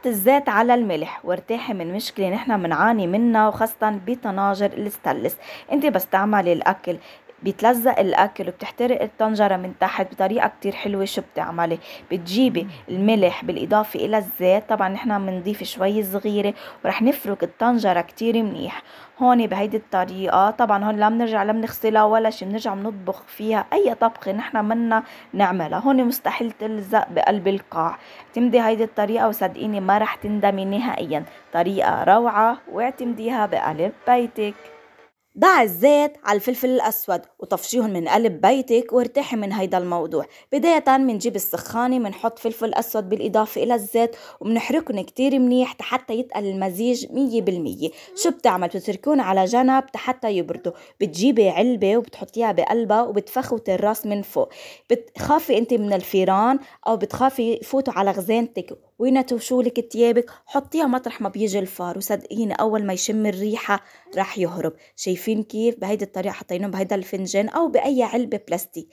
حط الزيت على الملح وارتاحي من مشكله نحن بنعاني منها وخاصه بطناجر الستلس انت بس تعملي الاكل بيتلزق الاكل وبتحترق الطنجره من تحت بطريقه كتير حلوه شو بتعملي بتجيبي الملح بالاضافه الى الزيت طبعا نحن بنضيف شوي صغيره ورح نفرك الطنجره كتير منيح هون بهيدي الطريقه طبعا هون لا بنرجع لا بنغسلها ولا شي بنرجع بنطبخ فيها اي طبخه نحن منا نعملها هون مستحيل تلزق بقلب القاع اعتمدي هيدي الطريقه وصدقيني ما رح تندمي نهائيا طريقه روعه واعتمديها بقلب بيتك ضع الزيت على الفلفل الأسود وطفشيهم من قلب بيتك وارتاحي من هيدا الموضوع بداية منجيب السخانة منحط فلفل أسود بالإضافة إلى الزيت ومنحركن كتير منيح حتى يتقل المزيج مية بالمية شو بتعمل بتتركون على جنب حتى يبردوا بتجيبي علبة وبتحطيها بقلبها وبتفخوتي الراس من فوق بتخافي انت من الفيران أو بتخافي يفوتوا على غزانتك وين تشولك تيابك حطيها مطرح ما بيجي الفار وصدقيني اول ما يشم الريحه راح يهرب شايفين كيف بهيدي الطريقه حطيناهم بهيدا الفنجان او باي علبه بلاستيك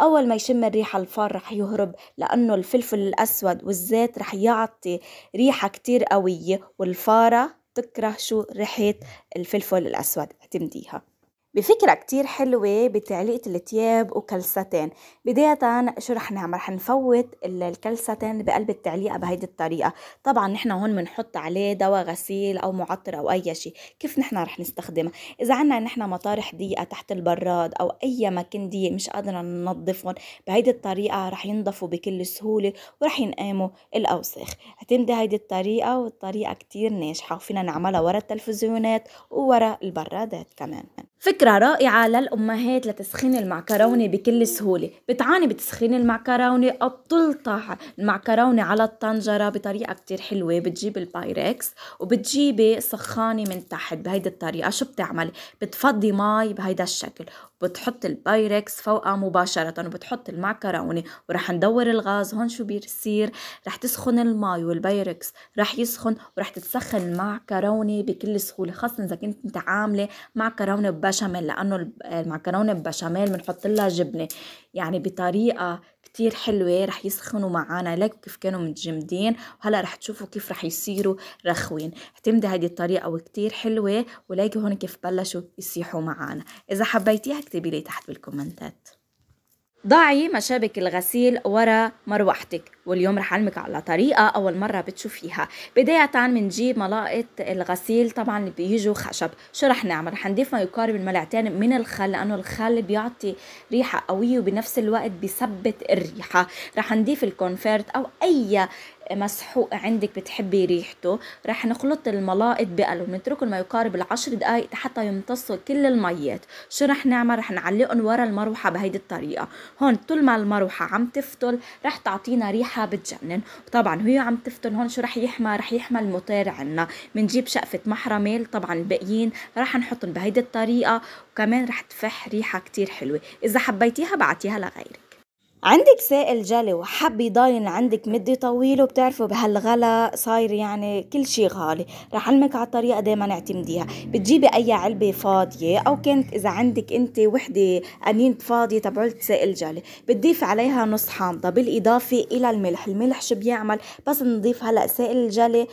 اول ما يشم الريحه الفار راح يهرب لانه الفلفل الاسود والزيت راح يعطي ريحه كتير قويه والفاره تكره شو ريحه الفلفل الاسود اعتمديها بفكرة كتير حلوة بتعليقة التياب وكلستين بداية شو رح نعمل رح نفوت الكلستين بقلب التعليقة بهيدي الطريقة طبعا نحن هون بنحط عليه دواء غسيل او معطر او اي شيء كيف نحن رح نستخدمها اذا عنا نحن مطارح ضيقة تحت البراد او اي مكان ضيق مش قادرة ننظفهم بهيدي الطريقة رح ينضفوا بكل سهولة ورح ينقاموا الاوساخ اعتمدي هيدي الطريقة والطريقة كتير ناجحة وفينا نعملها ورا التلفزيونات وورا البرادات كمان فكرة رائعة للأمهات لتسخين المعكرونة بكل سهولة بتعاني بتسخين المعكرونة أو بتلطع المعكرونة على الطنجرة بطريقة كتير حلوة بتجيب البايركس وبتجيبي سخانة من تحت بهيدي الطريقة شو بتعمل بتفضي مي بهيدا الشكل بتحط البايركس فوقها مباشرة وبتحط المعكرونة ورح ندور الغاز هون شو بيصير رح تسخن المي والبايركس رح يسخن ورح تتسخن المعكرونة بكل سهولة خاصة إذا كنت عاملة معكرونة ببشر بشاميل لأنه المعكرونة بشاميل بنحط لها جبنة يعني بطريقة كتير حلوة رح يسخنوا معنا لك كيف كانوا متجمدين وهلا رح تشوفوا كيف رح يصيروا رخوين اعتمدي هذه الطريقة وكتير حلوة ولاقي هون كيف بلشوا يسيحوا معنا إذا حبيتيها اكتبي لي تحت بالكومنتات ضعي مشابك الغسيل ورا مروحتك واليوم رح علمك على طريقة أول مرة بتشوفيها بداية بنجيب ملاقط الغسيل طبعا اللي بيجوا خشب شو رح نعمل رح نضيف ما يقارب الملعتين من الخل لأنه الخل بيعطي ريحة قوية وبنفس الوقت بيثبت الريحة رح نضيف الكونفيرت أو أي مسحوق عندك بتحبي ريحته رح نخلط الملائط بقلب ونتركه ما يقارب العشر دقائق حتى يمتصوا كل الميات شو رح نعمل رح نعلقهم ورا المروحة بهيدي الطريقة هون طول ما المروحة عم تفتل رح تعطينا ريحة بتجنن وطبعا وهي عم تفتل هون شو رح يحمى رح يحمى المطير عنا بنجيب شقفة محرميل طبعا الباقيين رح نحطهم بهيدي الطريقة وكمان رح تفح ريحة كتير حلوة إذا حبيتيها بعتيها لغيرك عندك سائل جلي وحب يضاين عندك مدة طويلة وبتعرفوا بهالغلا صاير يعني كل شي غالي رح علمك على الطريقة دايما اعتمديها بتجيبي اي علبة فاضية او كانت اذا عندك انت وحدة قنينة فاضية تبعولت سائل جلي بتضيف عليها نص حامضة بالاضافة الى الملح الملح شو بيعمل بس نضيف هلا سائل الجلي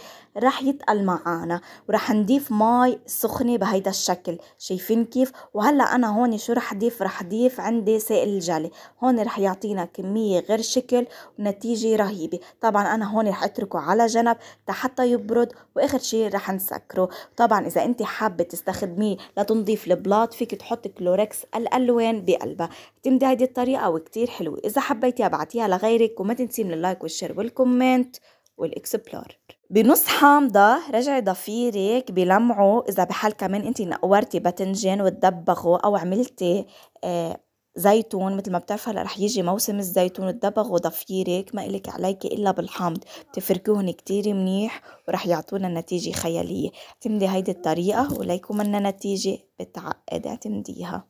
رح يتقل معانا ورح نضيف مي سخنة بهيدا الشكل شايفين كيف وهلأ أنا هون شو رح ضيف رح ضيف عندي سائل الجلي هون رح يعطينا كمية غير شكل ونتيجة رهيبة طبعا أنا هون رح أتركه على جنب حتى يبرد وآخر شيء رح نسكره طبعا إذا أنت حابة تستخدميه لتنظيف البلاط فيك تحطي كلوركس الألوان بقلبها تمدي هيدي الطريقة وكتير حلوة إذا حبيتيها بعتيها لغيرك وما تنسي من اللايك والشير والكومنت والإكسبلور بنص حامضة رجعي ضفيرك بلمعه إذا بحال كمان أنت نقورتي باذنجان وتدبغوا أو عملتي آه زيتون مثل ما بتعرف هلا رح يجي موسم الزيتون وتدبغوا ضفيرك ما إلك عليك إلا بالحامض بتفركوهن كتير منيح ورح يعطونا نتيجة خيالية اعتمدي هيدي الطريقة وليكون منا نتيجة بتعقد اعتمديها